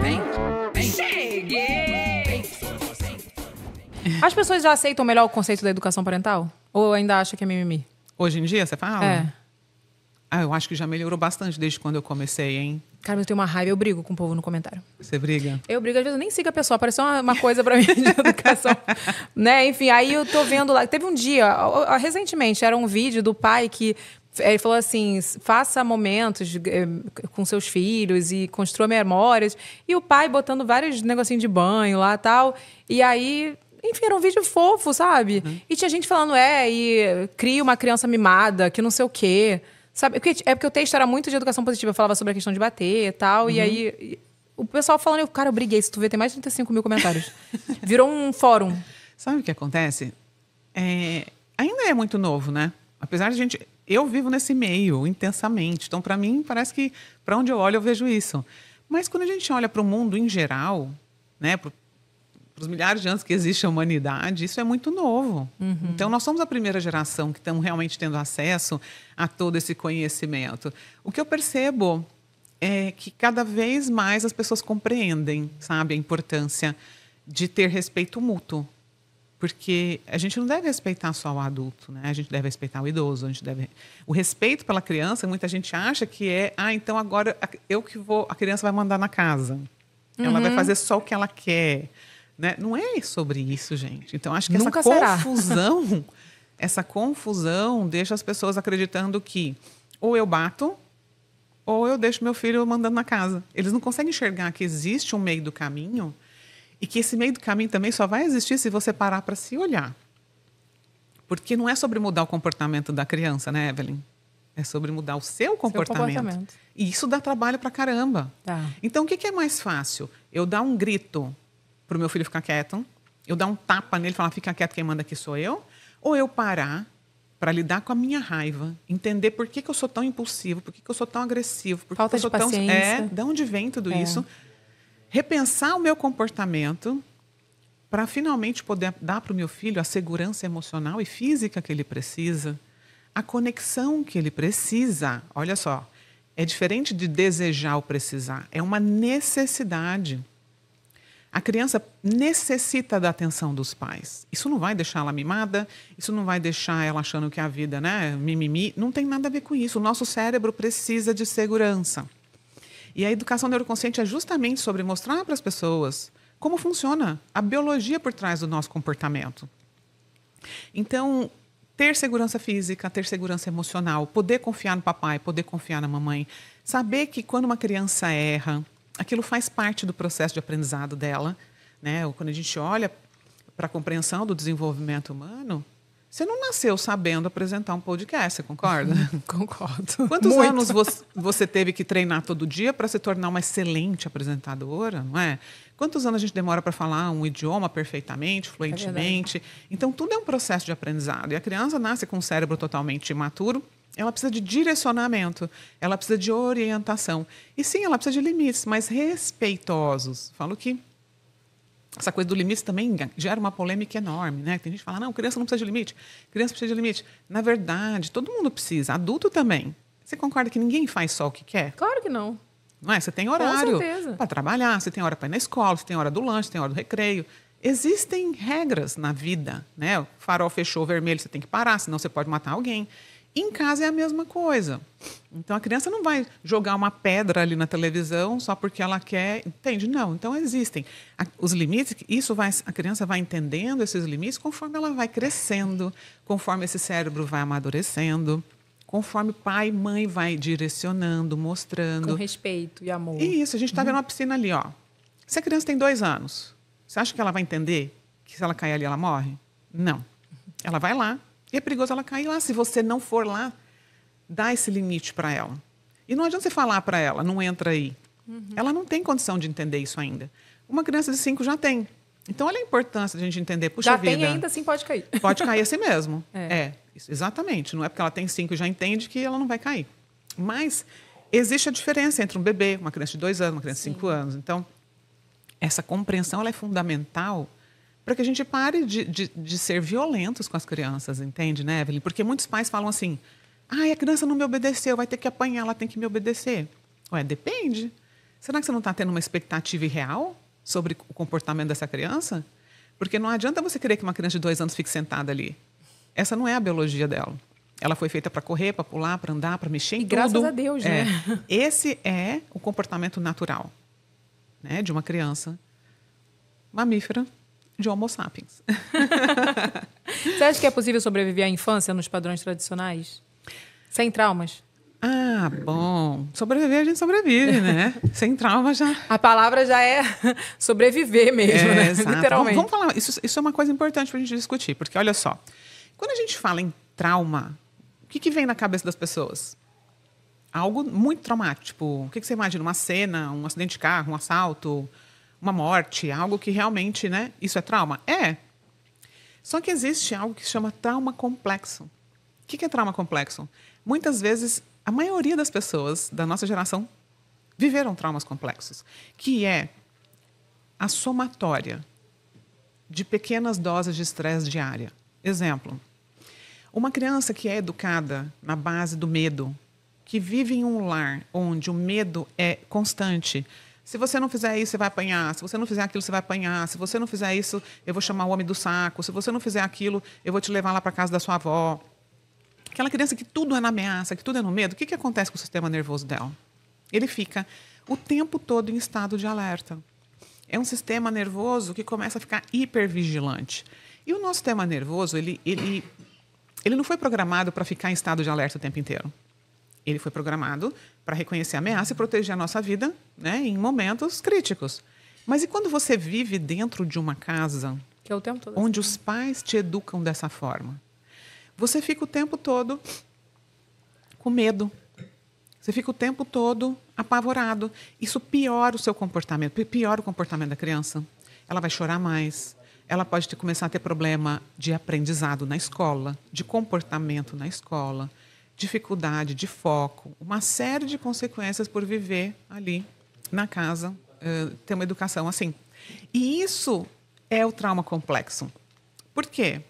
Vem, vem. Cheguei! As pessoas já aceitam melhor o conceito da educação parental? Ou ainda acha que é mimimi? Hoje em dia, você fala? É. Ah, eu acho que já melhorou bastante desde quando eu comecei, hein? Cara, eu tenho uma raiva, eu brigo com o povo no comentário. Você briga? Eu brigo, às vezes eu nem sigo a pessoa, apareceu uma, uma coisa pra mim de educação. né? Enfim, aí eu tô vendo lá. Teve um dia, recentemente, era um vídeo do pai que ele falou assim: faça momentos eh, com seus filhos e construa memórias. E o pai botando vários negocinhos de banho lá tal. E aí enfim, era um vídeo fofo, sabe? Uhum. E tinha gente falando, é, e cria uma criança mimada, que não sei o quê. Sabe? é porque o texto era muito de educação positiva, eu falava sobre a questão de bater e tal. Uhum. E aí, o pessoal falando, eu, cara, eu briguei, se tu vê, tem mais de 35 mil comentários. Virou um fórum. Sabe o que acontece? É, ainda é muito novo, né? Apesar de a gente eu vivo nesse meio intensamente. Então, para mim, parece que para onde eu olho eu vejo isso. Mas quando a gente olha para o mundo em geral, né, para os milhares de anos que existe a humanidade, isso é muito novo. Uhum. Então, nós somos a primeira geração que estamos realmente tendo acesso a todo esse conhecimento. O que eu percebo é que cada vez mais as pessoas compreendem, sabe, a importância de ter respeito mútuo porque a gente não deve respeitar só o adulto, né? A gente deve respeitar o idoso, a gente deve... O respeito pela criança, muita gente acha que é, ah, então agora eu que vou, a criança vai mandar na casa. Uhum. Ela vai uhum. fazer só o que ela quer, né? Não é sobre isso, gente. Então acho que Nunca essa será. confusão, essa confusão deixa as pessoas acreditando que ou eu bato, ou eu deixo meu filho mandando na casa. Eles não conseguem enxergar que existe um meio do caminho e que esse meio do caminho também só vai existir se você parar para se olhar. Porque não é sobre mudar o comportamento da criança, né, Evelyn? É sobre mudar o seu comportamento. Seu comportamento. E isso dá trabalho para caramba. Tá. Então, o que, é mais fácil? Eu dar um grito para o meu filho ficar quieto, eu dar um tapa nele e falar, fica quieto, quem manda aqui sou eu, ou eu parar para lidar com a minha raiva, entender por que, que eu sou tão impulsivo, por que, que eu sou tão agressivo, por que, Falta que eu sou de tão. É, de onde vem tudo é. isso, repensar o meu comportamento para finalmente poder dar para o meu filho a segurança emocional e física que ele precisa, a conexão que ele precisa. Olha só, é diferente de desejar ou precisar, é uma necessidade. A criança necessita da atenção dos pais. Isso não vai deixar ela mimada, isso não vai deixar ela achando que a vida, né, mimimi, não tem nada a ver com isso. O nosso cérebro precisa de segurança. E a educação neuroconsciente é justamente sobre mostrar para as pessoas como funciona a biologia por trás do nosso comportamento. Então, ter segurança física, ter segurança emocional, poder confiar no papai, poder confiar na mamãe, saber que quando uma criança erra, aquilo faz parte do processo de aprendizado dela, né? Ou quando a gente olha para a compreensão do desenvolvimento humano, você não nasceu sabendo apresentar um podcast, você concorda? Uhum, concordo. Quantos Muito. anos você teve que treinar todo dia para se tornar uma excelente apresentadora, não é? Quantos anos a gente demora para falar um idioma perfeitamente, é fluentemente? É então, tudo é um processo de aprendizado. E a criança nasce com um cérebro totalmente imaturo, ela precisa de direcionamento, ela precisa de orientação. E sim, ela precisa de limites, mas respeitosos. Falo que essa coisa do limite também gera uma polêmica enorme, né? Tem gente que fala, não, criança não precisa de limite, criança precisa de limite. Na verdade, todo mundo precisa, adulto também. Você concorda que ninguém faz só o que quer? Claro que não. Não é? Você tem horário para trabalhar, você tem hora para ir na escola, você tem hora do lanche, tem hora do recreio. Existem regras na vida, né? O farol fechou vermelho, você tem que parar, senão você pode matar alguém. Em casa é a mesma coisa. Então a criança não vai jogar uma pedra ali na televisão só porque ela quer, entende? Não. Então existem os limites. Isso vai, a criança vai entendendo esses limites conforme ela vai crescendo, conforme esse cérebro vai amadurecendo, conforme pai e mãe vai direcionando, mostrando. Com respeito e amor. E isso. A gente está uhum. vendo uma piscina ali, ó. Se a criança tem dois anos, você acha que ela vai entender que se ela cair ali ela morre? Não. Ela vai lá, e é perigoso ela cair lá. Se você não for lá, dá esse limite para ela. E não adianta você falar para ela, não entra aí. Uhum. Ela não tem condição de entender isso ainda. Uma criança de cinco já tem. Então, olha a importância de a gente entender. Puxa já vida. tem ainda, sim, pode cair. Pode cair assim mesmo. É. é isso, exatamente. Não é porque ela tem cinco e já entende que ela não vai cair. Mas existe a diferença entre um bebê, uma criança de dois anos, uma criança sim. de cinco anos. Então, essa compreensão é fundamental para que a gente pare de, de, de, ser violentos com as crianças, entende, né, Evelyn? Porque muitos pais falam assim: ai, a criança não me obedeceu, vai ter que apanhar, ela tem que me obedecer. Ué, depende. Será que você não está tendo uma expectativa real sobre o comportamento dessa criança? Porque não adianta você querer que uma criança de dois anos fique sentada ali. Essa não é a biologia dela. Ela foi feita para correr, para pular, para andar, para mexer em e tudo. Graças a Deus, é. né? Esse é o comportamento natural né, de uma criança mamífera de Homo sapiens. Você acha que é possível sobreviver à infância nos padrões tradicionais? Sem traumas? Ah, bom. Sobreviver a gente sobrevive, né? Sem trauma já. A palavra já é sobreviver mesmo, né? é, né? Exato. Literalmente. Vamos, vamos falar, isso, isso é uma coisa importante para a gente discutir, porque olha só. Quando a gente fala em trauma, o que, que vem na cabeça das pessoas? Algo muito traumático. Tipo, o que, que você imagina? Uma cena, um acidente de carro, um assalto, uma morte, algo que realmente, né? Isso é trauma? É. Só que existe algo que chama trauma complexo. O que é trauma complexo? Muitas vezes, a maioria das pessoas da nossa geração viveram traumas complexos, que é a somatória de pequenas doses de estresse diária. Exemplo: uma criança que é educada na base do medo, que vive em um lar onde o medo é constante, se você não fizer isso, você vai apanhar. Se você não fizer aquilo, você vai apanhar. Se você não fizer isso, eu vou chamar o homem do saco. Se você não fizer aquilo, eu vou te levar lá para casa da sua avó. Aquela criança que tudo é na ameaça, que tudo é no medo, o que, que acontece com o sistema nervoso dela? Ele fica o tempo todo em estado de alerta. É um sistema nervoso que começa a ficar hipervigilante. E o nosso sistema nervoso, ele, ele, ele não foi programado para ficar em estado de alerta o tempo inteiro. Ele foi programado para reconhecer a ameaça e proteger a nossa vida né, em momentos críticos. Mas e quando você vive dentro de uma casa é onde assim. os pais te educam dessa forma? Você fica o tempo todo com medo. Você fica o tempo todo apavorado. Isso piora o seu comportamento, piora o comportamento da criança. Ela vai chorar mais, ela pode ter, começar a ter problema de aprendizado na escola, de comportamento na escola, dificuldade de foco, uma série de consequências por viver ali na casa, eh, ter uma educação assim. E isso é o trauma complexo. Por quê?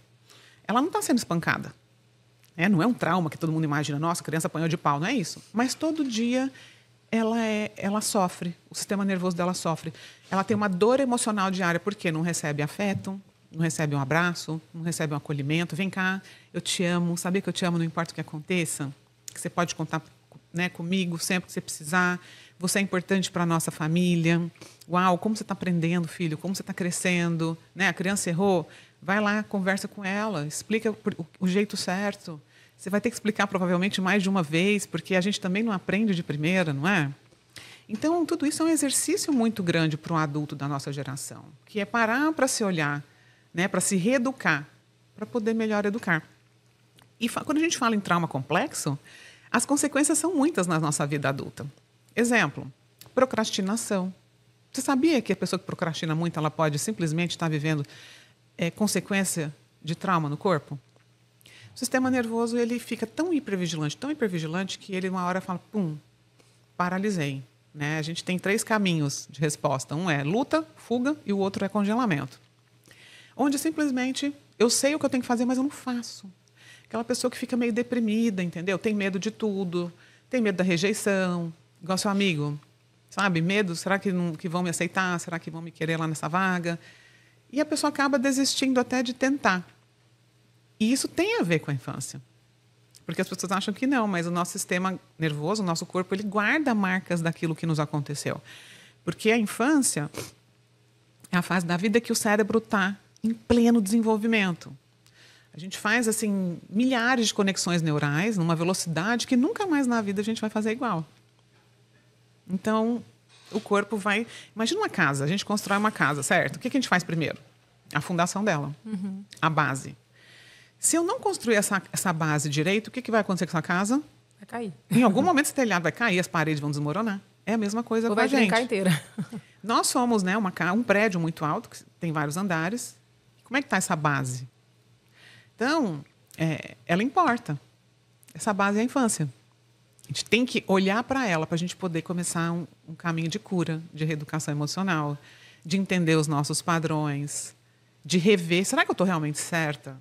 Ela não está sendo espancada. É, não é um trauma que todo mundo imagina, nossa, criança apanhou de pau, não é isso. Mas todo dia ela, é, ela sofre, o sistema nervoso dela sofre. Ela tem uma dor emocional diária porque não recebe afeto, não recebe um abraço, não recebe um acolhimento, vem cá, eu te amo, saber que eu te amo não importa o que aconteça, que você pode contar né, comigo sempre que você precisar, você é importante para a nossa família, uau, como você está aprendendo, filho, como você está crescendo, né, a criança errou, vai lá, conversa com ela, explica o jeito certo, você vai ter que explicar provavelmente mais de uma vez, porque a gente também não aprende de primeira, não é? Então, tudo isso é um exercício muito grande para um adulto da nossa geração, que é parar para se olhar né, para se reeducar, para poder melhor educar. E quando a gente fala em trauma complexo, as consequências são muitas na nossa vida adulta. Exemplo, procrastinação. Você sabia que a pessoa que procrastina muito, ela pode simplesmente estar tá vivendo é, consequência de trauma no corpo? O sistema nervoso ele fica tão hipervigilante, tão hipervigilante que ele uma hora fala, pum, paralisei. Né? A gente tem três caminhos de resposta. Um é luta, fuga e o outro é congelamento onde simplesmente eu sei o que eu tenho que fazer, mas eu não faço. Aquela pessoa que fica meio deprimida, entendeu? Tem medo de tudo, tem medo da rejeição, igual seu amigo, sabe? Medo, será que, não, que vão me aceitar? Será que vão me querer lá nessa vaga? E a pessoa acaba desistindo até de tentar. E isso tem a ver com a infância. Porque as pessoas acham que não, mas o nosso sistema nervoso, o nosso corpo, ele guarda marcas daquilo que nos aconteceu. Porque a infância é a fase da vida que o cérebro está em pleno desenvolvimento. A gente faz assim milhares de conexões neurais numa velocidade que nunca mais na vida a gente vai fazer igual. Então, o corpo vai. Imagina uma casa, a gente constrói uma casa, certo? O que a gente faz primeiro? A fundação dela, uhum. a base. Se eu não construir essa, essa base direito, o que, que vai acontecer com essa casa? Vai cair. Em algum momento esse telhado vai cair, as paredes vão desmoronar. É a mesma coisa Ou com vai a gente. inteira. Nós somos né, uma, um prédio muito alto, que tem vários andares, como é que está essa base? Então, é, ela importa. Essa base é a infância. A gente tem que olhar para ela para a gente poder começar um, um, caminho de cura, de reeducação emocional, de entender os nossos padrões, de rever. Será que eu estou realmente certa?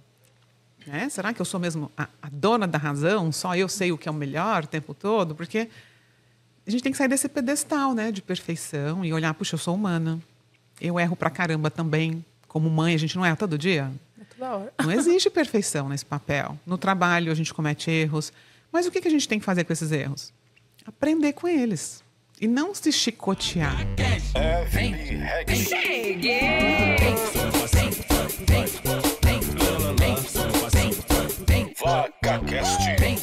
Né? Será que eu sou mesmo a, a dona da razão? Só eu sei o que é o melhor o tempo todo? Porque a gente tem que sair desse pedestal né, de perfeição e olhar, puxa, eu sou humana. Eu erro para caramba também como mãe, a gente não é todo dia? É toda hora. Não existe perfeição nesse papel. No trabalho, a gente comete erros. Mas o que a gente tem que fazer com esses erros? Aprender com eles. E não se chicotear. Vem, vem, cheguei! Vem, vem, vem, vem, vem, vem, vem,